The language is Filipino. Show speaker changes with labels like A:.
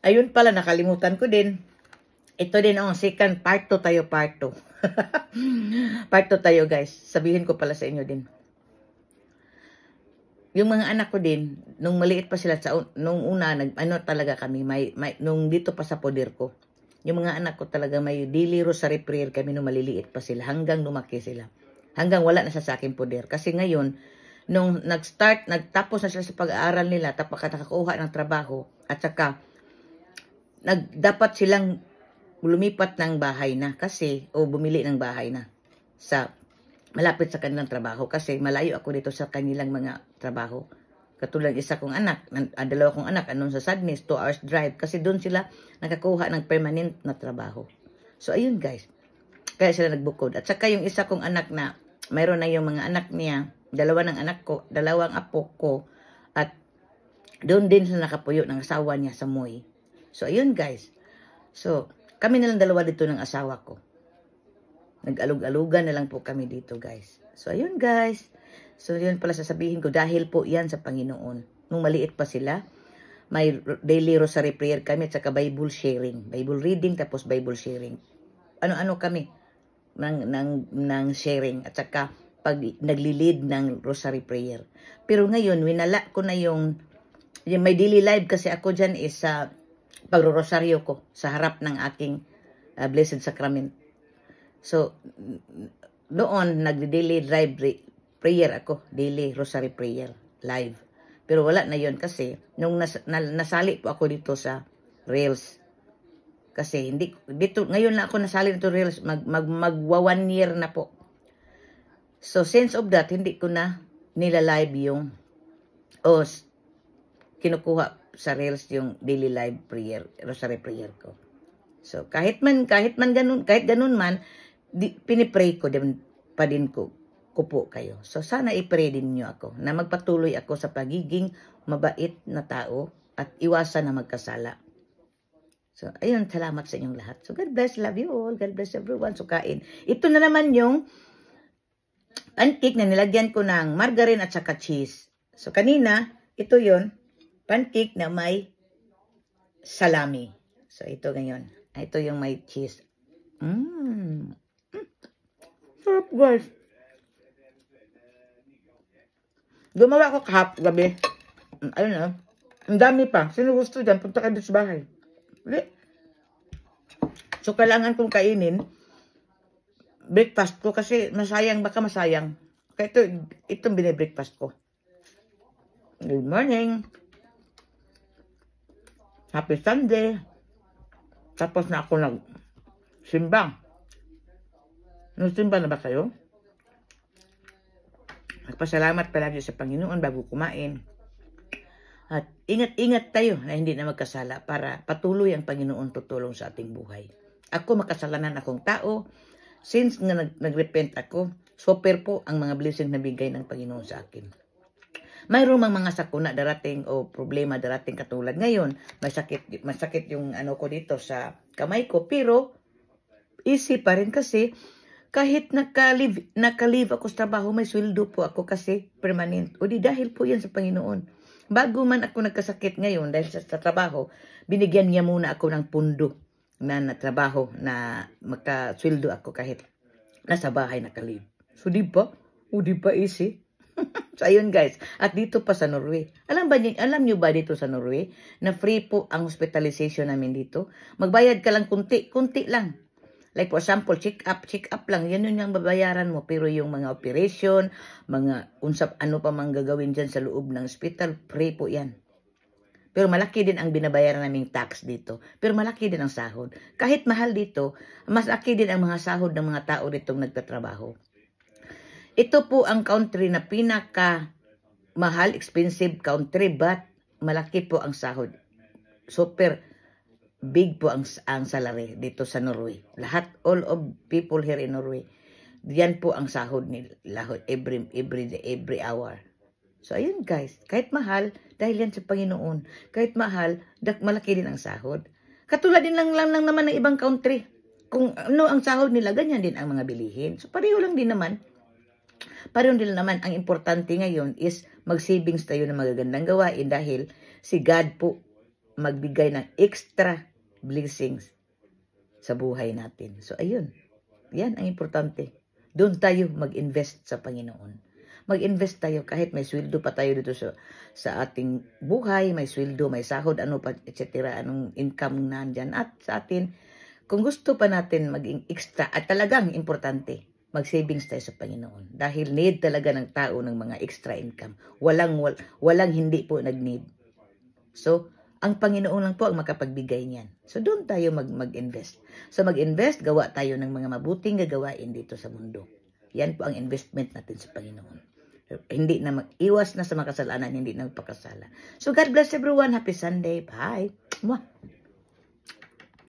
A: Ayun pala, nakalimutan ko din. Ito din ang oh, second part 2 tayo, part 2. part 2 tayo guys. Sabihin ko pala sa inyo din. Yung mga anak ko din, nung maliit pa sila, sa, nung una, nag, ano talaga kami, may, may, nung dito pa sa poder ko, yung mga anak ko talaga may daily rosary prayer kami nung maliliit pa sila, hanggang lumaki sila. Hanggang wala na siya sa akin poder. Kasi ngayon, nung nag-start, nagtapos na sila sa pag-aaral nila, tapos nakakuha ng trabaho, at saka nag, dapat silang lumipat ng bahay na kasi o bumili ng bahay na sa malapit sa kanilang trabaho kasi malayo ako dito sa kanilang mga trabaho. Katulad isa kong anak, ah, dalawa kong anak, anon sa sadness, 2 hours drive. Kasi doon sila nakakuha ng permanent na trabaho. So, ayun guys. Kaya sila nagbukod. At saka yung isa kong anak na, mayroon na yung mga anak niya, dalawa ng anak ko, dalawang apo ko, at doon din sila nakapuyo ng asawa niya sa Moy. So, ayun guys. So, kami na lang dalawa dito ng asawa ko. Nag-alog-alugan na lang po kami dito guys. So, ayun guys. So, yun pala sasabihin ko. Dahil po yan sa Panginoon. Nung maliit pa sila, may daily rosary prayer kami at saka Bible sharing. Bible reading tapos Bible sharing. Ano-ano kami ng, ng, ng sharing at saka pag nagli-lead ng rosary prayer. Pero ngayon, winala ko na yung, yung may daily live kasi ako dyan is sa pagrorosaryo ko sa harap ng aking uh, Blessed Sacrament. So, doon, nagdi-daily drive prayer ako, daily rosary prayer, live. Pero wala na yon kasi, nung nas, na, nasali po ako dito sa Rails, kasi hindi, dito, ngayon na ako nasali dito Rails, mag, mag, magwa year na po. So, since of that, hindi ko na nila live yung, o, oh, kinukuha sa Reels yung daily live prayer, rosary prayer ko. So, kahit man, kahit man ganun, kahit ganun man, di, pinipray ko din, pa din ko, ko kayo. So, sana ipray din nyo ako na magpatuloy ako sa pagiging mabait na tao at iwasan na magkasala. So, ayun, salamat sa inyong lahat. So, God bless, love you all. God bless everyone. So, kain. Ito na naman yung pancake na nilagyan ko ng margarine at saka cheese. So, kanina, ito yon pancake na may salami. So, ito ngayon. Ah, ito yung may cheese. Mmm. Mm. Sarap, guys. Gumawa ko kahap gabi. Mm, ayun na. Ah. Ang dami pa. Sino gusto dyan? Punta kayo sa bahay. Hindi. So, kailangan kong kainin breakfast ko kasi masayang, baka masayang. Kaya ito, itong bine-breakfast ko. Good morning. Happy Sunday. Tapos na ako nag simba. Nagsimba na ba kayo? Magpasalamat palagi sa Panginoon bago kumain. At ingat-ingat tayo na hindi na magkasala para patuloy ang Panginoon tutulong sa ating buhay. Ako makasalanan akong tao. Since nga nag- repent ako, super po ang mga blessing na bigay ng Panginoon sa akin mayroong mang mga sakuna darating o problema darating katulad ngayon. Masakit, masakit yung ano ko dito sa kamay ko. Pero, easy pa rin kasi kahit nakalive, nakalive ako sa trabaho, may sweldo po ako kasi permanent. O di dahil po yan sa Panginoon. Bago man ako nagkasakit ngayon dahil sa, sa trabaho, binigyan niya muna ako ng pundo na, na trabaho na makasweldo ako kahit nasa bahay nakalive. So di ba? O di ba easy? ayun guys. At dito pa sa Norway. Alam ba niyo, alam niyo ba dito sa Norway na free po ang hospitalization namin dito? Magbayad ka lang kunti, kunti lang. Like for example, check up, check up lang. Yan yun yung babayaran mo. Pero yung mga operation, mga unsap ano pa mang gagawin dyan sa loob ng hospital, free po yan. Pero malaki din ang binabayaran naming tax dito. Pero malaki din ang sahod. Kahit mahal dito, mas laki din ang mga sahod ng mga tao ditong nagtatrabaho. Ito po ang country na pinaka mahal, expensive country but malaki po ang sahod. Super big po ang, ang salary dito sa Norway. Lahat, all of people here in Norway, diyan po ang sahod nila every, every, day, every hour. So, ayun guys, kahit mahal, dahil yan sa Panginoon, kahit mahal, dak malaki din ang sahod. Katulad din lang, lang, lang naman ng ibang country. Kung ano ang sahod nila, ganyan din ang mga bilihin. So, pareho lang din naman. Pareho din naman, ang importante ngayon is mag-savings tayo ng magagandang gawain dahil si God po magbigay ng extra blessings sa buhay natin. So, ayun. Yan ang importante. Doon tayo mag-invest sa Panginoon. Mag-invest tayo kahit may sweldo pa tayo dito sa, sa ating buhay, may sweldo, may sahod, ano pa, etc. Anong income nandyan at sa atin. Kung gusto pa natin maging extra at talagang importante, mag-savings tayo sa Panginoon. Dahil need talaga ng tao ng mga extra income. Walang, wal, walang hindi po nag-need. So, ang Panginoon lang po ang makapagbigay niyan. So, doon tayo mag, mag-invest. So, mag-invest, gawa tayo ng mga mabuting gagawain dito sa mundo. Yan po ang investment natin sa Panginoon. Hindi na mag-iwas na sa makasalanan, hindi na magpakasala. So, God bless everyone. Happy Sunday. Bye. Mwah.